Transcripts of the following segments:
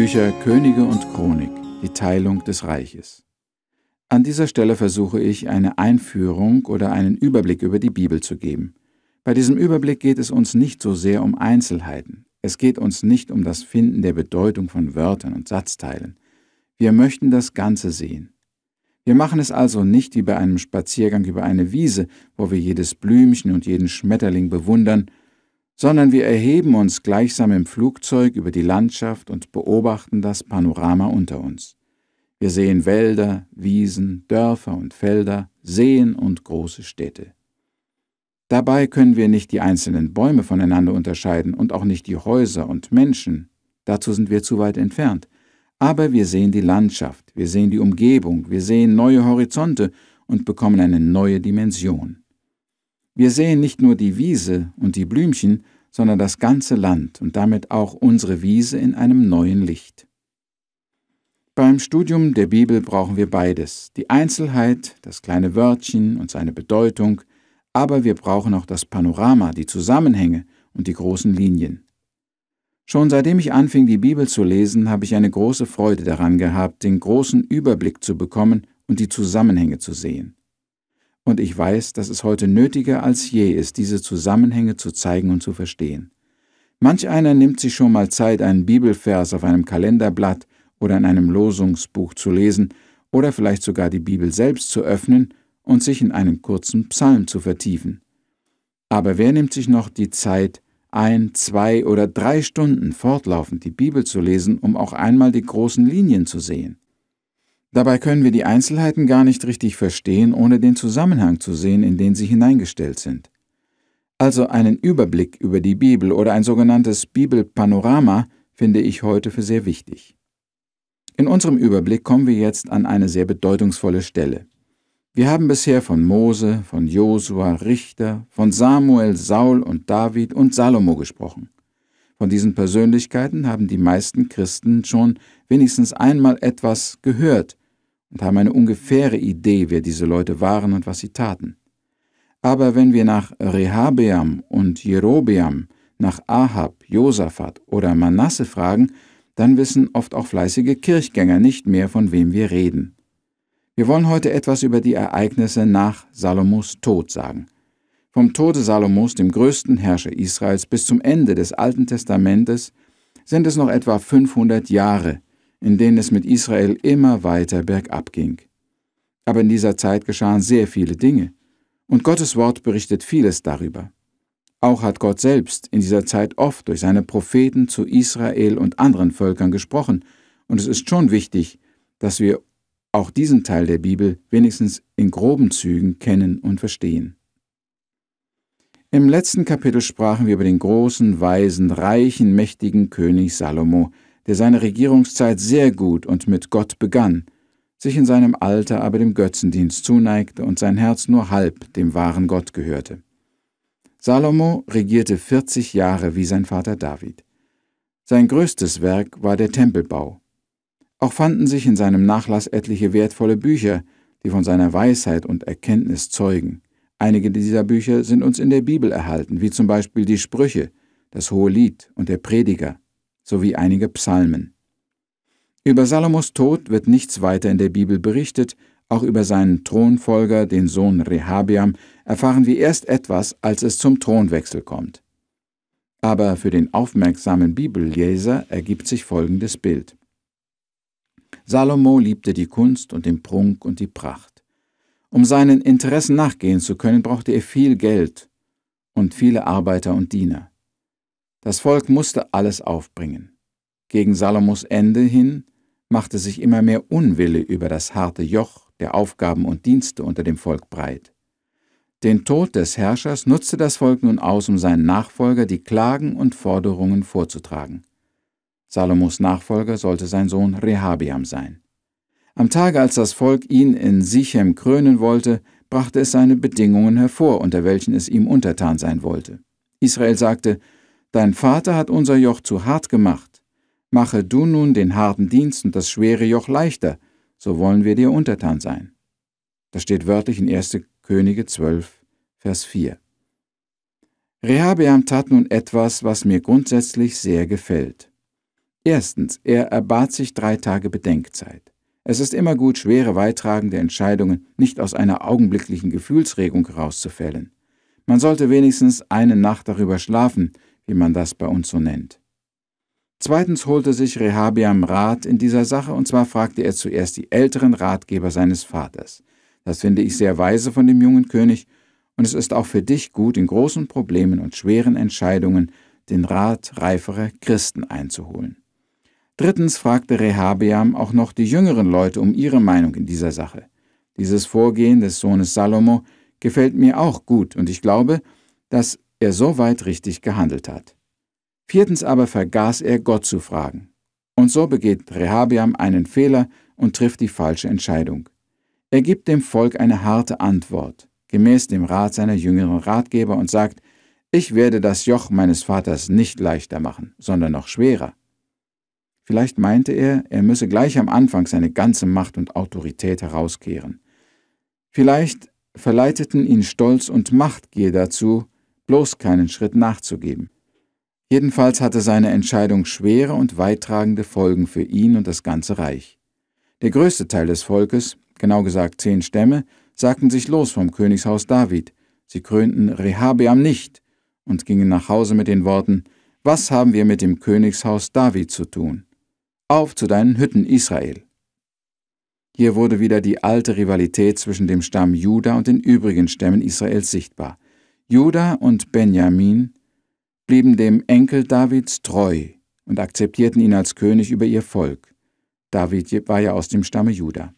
Bücher Könige und Chronik, die Teilung des Reiches. An dieser Stelle versuche ich, eine Einführung oder einen Überblick über die Bibel zu geben. Bei diesem Überblick geht es uns nicht so sehr um Einzelheiten. Es geht uns nicht um das Finden der Bedeutung von Wörtern und Satzteilen. Wir möchten das Ganze sehen. Wir machen es also nicht wie bei einem Spaziergang über eine Wiese, wo wir jedes Blümchen und jeden Schmetterling bewundern, sondern wir erheben uns gleichsam im Flugzeug über die Landschaft und beobachten das Panorama unter uns. Wir sehen Wälder, Wiesen, Dörfer und Felder, Seen und große Städte. Dabei können wir nicht die einzelnen Bäume voneinander unterscheiden und auch nicht die Häuser und Menschen, dazu sind wir zu weit entfernt, aber wir sehen die Landschaft, wir sehen die Umgebung, wir sehen neue Horizonte und bekommen eine neue Dimension. Wir sehen nicht nur die Wiese und die Blümchen, sondern das ganze Land und damit auch unsere Wiese in einem neuen Licht. Beim Studium der Bibel brauchen wir beides, die Einzelheit, das kleine Wörtchen und seine Bedeutung, aber wir brauchen auch das Panorama, die Zusammenhänge und die großen Linien. Schon seitdem ich anfing, die Bibel zu lesen, habe ich eine große Freude daran gehabt, den großen Überblick zu bekommen und die Zusammenhänge zu sehen und ich weiß, dass es heute nötiger als je ist, diese Zusammenhänge zu zeigen und zu verstehen. Manch einer nimmt sich schon mal Zeit, einen Bibelvers auf einem Kalenderblatt oder in einem Losungsbuch zu lesen oder vielleicht sogar die Bibel selbst zu öffnen und sich in einen kurzen Psalm zu vertiefen. Aber wer nimmt sich noch die Zeit, ein, zwei oder drei Stunden fortlaufend die Bibel zu lesen, um auch einmal die großen Linien zu sehen? Dabei können wir die Einzelheiten gar nicht richtig verstehen, ohne den Zusammenhang zu sehen, in den sie hineingestellt sind. Also einen Überblick über die Bibel oder ein sogenanntes Bibelpanorama finde ich heute für sehr wichtig. In unserem Überblick kommen wir jetzt an eine sehr bedeutungsvolle Stelle. Wir haben bisher von Mose, von Josua, Richter, von Samuel, Saul und David und Salomo gesprochen. Von diesen Persönlichkeiten haben die meisten Christen schon wenigstens einmal etwas gehört und haben eine ungefähre Idee, wer diese Leute waren und was sie taten. Aber wenn wir nach Rehabeam und Jerobeam, nach Ahab, Josaphat oder Manasse fragen, dann wissen oft auch fleißige Kirchgänger nicht mehr, von wem wir reden. Wir wollen heute etwas über die Ereignisse nach Salomos Tod sagen. Vom Tode Salomos, dem größten Herrscher Israels, bis zum Ende des Alten Testamentes sind es noch etwa 500 Jahre, in denen es mit Israel immer weiter bergab ging. Aber in dieser Zeit geschahen sehr viele Dinge, und Gottes Wort berichtet vieles darüber. Auch hat Gott selbst in dieser Zeit oft durch seine Propheten zu Israel und anderen Völkern gesprochen, und es ist schon wichtig, dass wir auch diesen Teil der Bibel wenigstens in groben Zügen kennen und verstehen. Im letzten Kapitel sprachen wir über den großen, weisen, reichen, mächtigen König Salomo, der seine Regierungszeit sehr gut und mit Gott begann, sich in seinem Alter aber dem Götzendienst zuneigte und sein Herz nur halb dem wahren Gott gehörte. Salomo regierte 40 Jahre wie sein Vater David. Sein größtes Werk war der Tempelbau. Auch fanden sich in seinem Nachlass etliche wertvolle Bücher, die von seiner Weisheit und Erkenntnis zeugen. Einige dieser Bücher sind uns in der Bibel erhalten, wie zum Beispiel die Sprüche, das Hohe Lied und der Prediger sowie einige Psalmen. Über Salomos Tod wird nichts weiter in der Bibel berichtet, auch über seinen Thronfolger, den Sohn Rehabiam, erfahren wir erst etwas, als es zum Thronwechsel kommt. Aber für den aufmerksamen Bibelleser ergibt sich folgendes Bild. Salomo liebte die Kunst und den Prunk und die Pracht. Um seinen Interessen nachgehen zu können, brauchte er viel Geld und viele Arbeiter und Diener. Das Volk musste alles aufbringen. Gegen Salomos Ende hin machte sich immer mehr Unwille über das harte Joch der Aufgaben und Dienste unter dem Volk breit. Den Tod des Herrschers nutzte das Volk nun aus, um seinen Nachfolger die Klagen und Forderungen vorzutragen. Salomos Nachfolger sollte sein Sohn Rehabiam sein. Am Tage, als das Volk ihn in Sichem krönen wollte, brachte es seine Bedingungen hervor, unter welchen es ihm untertan sein wollte. Israel sagte, Dein Vater hat unser Joch zu hart gemacht. Mache du nun den harten Dienst und das schwere Joch leichter, so wollen wir dir untertan sein. Das steht wörtlich in 1. Könige 12, Vers 4. Rehabeam tat nun etwas, was mir grundsätzlich sehr gefällt. Erstens, er erbat sich drei Tage Bedenkzeit. Es ist immer gut, schwere, weittragende Entscheidungen nicht aus einer augenblicklichen Gefühlsregung herauszufällen. Man sollte wenigstens eine Nacht darüber schlafen wie man das bei uns so nennt. Zweitens holte sich Rehabiam Rat in dieser Sache, und zwar fragte er zuerst die älteren Ratgeber seines Vaters. Das finde ich sehr weise von dem jungen König, und es ist auch für dich gut, in großen Problemen und schweren Entscheidungen den Rat reiferer Christen einzuholen. Drittens fragte Rehabiam auch noch die jüngeren Leute um ihre Meinung in dieser Sache. Dieses Vorgehen des Sohnes Salomo gefällt mir auch gut und ich glaube, dass er soweit richtig gehandelt hat. Viertens aber vergaß er, Gott zu fragen. Und so begeht Rehabiam einen Fehler und trifft die falsche Entscheidung. Er gibt dem Volk eine harte Antwort, gemäß dem Rat seiner jüngeren Ratgeber und sagt, ich werde das Joch meines Vaters nicht leichter machen, sondern noch schwerer. Vielleicht meinte er, er müsse gleich am Anfang seine ganze Macht und Autorität herauskehren. Vielleicht verleiteten ihn Stolz und Machtgier dazu, bloß keinen Schritt nachzugeben. Jedenfalls hatte seine Entscheidung schwere und weittragende Folgen für ihn und das ganze Reich. Der größte Teil des Volkes, genau gesagt zehn Stämme, sagten sich los vom Königshaus David, sie krönten Rehabeam nicht und gingen nach Hause mit den Worten, was haben wir mit dem Königshaus David zu tun? Auf zu deinen Hütten, Israel! Hier wurde wieder die alte Rivalität zwischen dem Stamm Juda und den übrigen Stämmen Israels sichtbar. Juda und Benjamin blieben dem Enkel Davids treu und akzeptierten ihn als König über ihr Volk. David war ja aus dem Stamme Juda.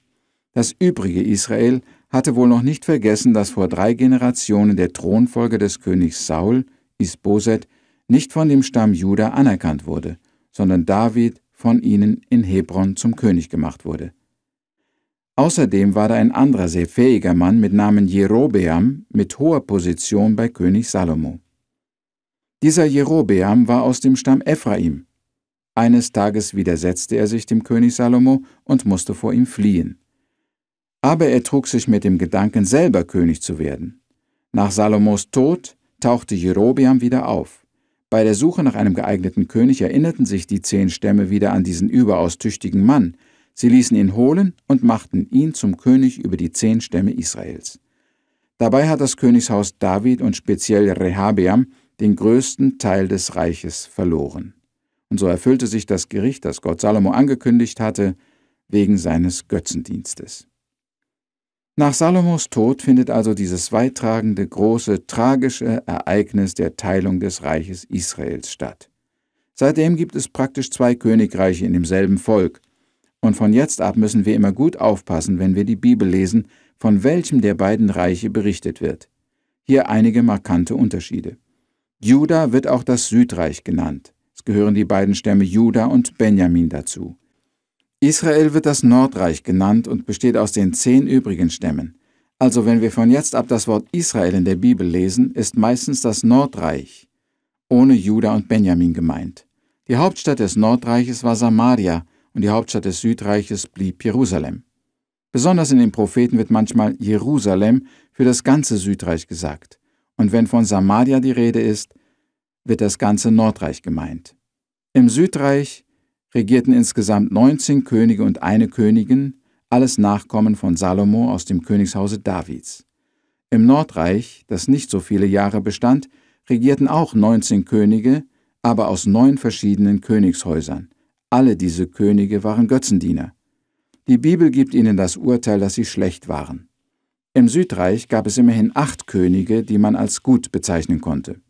Das übrige Israel hatte wohl noch nicht vergessen, dass vor drei Generationen der Thronfolger des Königs Saul, Isboset, nicht von dem Stamm Juda anerkannt wurde, sondern David von ihnen in Hebron zum König gemacht wurde. Außerdem war da ein anderer sehr fähiger Mann mit Namen Jerobeam mit hoher Position bei König Salomo. Dieser Jerobeam war aus dem Stamm Ephraim. Eines Tages widersetzte er sich dem König Salomo und musste vor ihm fliehen. Aber er trug sich mit dem Gedanken, selber König zu werden. Nach Salomos Tod tauchte Jerobeam wieder auf. Bei der Suche nach einem geeigneten König erinnerten sich die zehn Stämme wieder an diesen überaus tüchtigen Mann, Sie ließen ihn holen und machten ihn zum König über die zehn Stämme Israels. Dabei hat das Königshaus David und speziell Rehabeam den größten Teil des Reiches verloren. Und so erfüllte sich das Gericht, das Gott Salomo angekündigt hatte, wegen seines Götzendienstes. Nach Salomos Tod findet also dieses weittragende, große, tragische Ereignis der Teilung des Reiches Israels statt. Seitdem gibt es praktisch zwei Königreiche in demselben Volk, und von jetzt ab müssen wir immer gut aufpassen, wenn wir die Bibel lesen, von welchem der beiden Reiche berichtet wird. Hier einige markante Unterschiede. Juda wird auch das Südreich genannt. Es gehören die beiden Stämme Juda und Benjamin dazu. Israel wird das Nordreich genannt und besteht aus den zehn übrigen Stämmen. Also wenn wir von jetzt ab das Wort Israel in der Bibel lesen, ist meistens das Nordreich, ohne Juda und Benjamin gemeint. Die Hauptstadt des Nordreiches war Samaria, und die Hauptstadt des Südreiches blieb Jerusalem. Besonders in den Propheten wird manchmal Jerusalem für das ganze Südreich gesagt. Und wenn von Samaria die Rede ist, wird das ganze Nordreich gemeint. Im Südreich regierten insgesamt 19 Könige und eine Königin, alles Nachkommen von Salomo aus dem Königshause Davids. Im Nordreich, das nicht so viele Jahre bestand, regierten auch 19 Könige, aber aus neun verschiedenen Königshäusern. Alle diese Könige waren Götzendiener. Die Bibel gibt ihnen das Urteil, dass sie schlecht waren. Im Südreich gab es immerhin acht Könige, die man als gut bezeichnen konnte.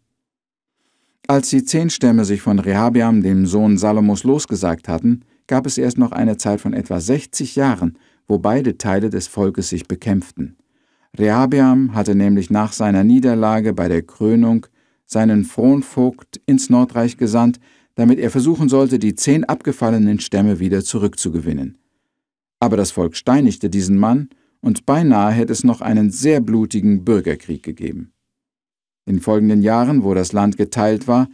Als die zehn Stämme sich von Rehabiam, dem Sohn Salomos, losgesagt hatten, gab es erst noch eine Zeit von etwa 60 Jahren, wo beide Teile des Volkes sich bekämpften. Rehabiam hatte nämlich nach seiner Niederlage bei der Krönung seinen Fronvogt ins Nordreich gesandt, damit er versuchen sollte, die zehn abgefallenen Stämme wieder zurückzugewinnen. Aber das Volk steinigte diesen Mann, und beinahe hätte es noch einen sehr blutigen Bürgerkrieg gegeben. In folgenden Jahren, wo das Land geteilt war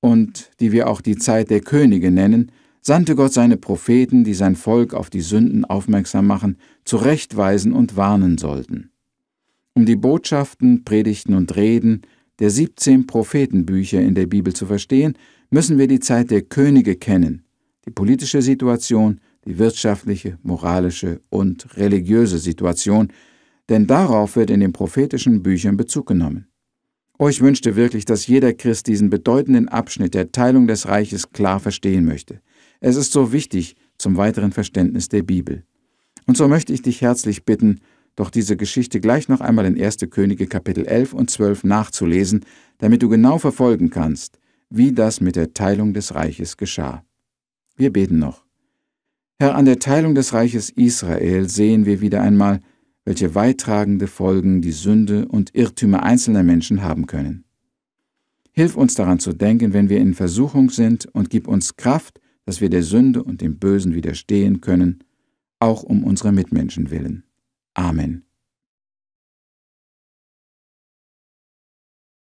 und die wir auch die Zeit der Könige nennen, sandte Gott seine Propheten, die sein Volk auf die Sünden aufmerksam machen, zurechtweisen und warnen sollten. Um die Botschaften, Predigten und Reden der 17 Prophetenbücher in der Bibel zu verstehen, müssen wir die Zeit der Könige kennen, die politische Situation, die wirtschaftliche, moralische und religiöse Situation, denn darauf wird in den prophetischen Büchern Bezug genommen. Oh, ich wünschte wirklich, dass jeder Christ diesen bedeutenden Abschnitt der Teilung des Reiches klar verstehen möchte. Es ist so wichtig zum weiteren Verständnis der Bibel. Und so möchte ich dich herzlich bitten, doch diese Geschichte gleich noch einmal in 1. Könige Kapitel 11 und 12 nachzulesen, damit du genau verfolgen kannst, wie das mit der Teilung des Reiches geschah. Wir beten noch. Herr, an der Teilung des Reiches Israel sehen wir wieder einmal, welche weitragende Folgen die Sünde und Irrtümer einzelner Menschen haben können. Hilf uns daran zu denken, wenn wir in Versuchung sind, und gib uns Kraft, dass wir der Sünde und dem Bösen widerstehen können, auch um unsere Mitmenschen willen. Amen.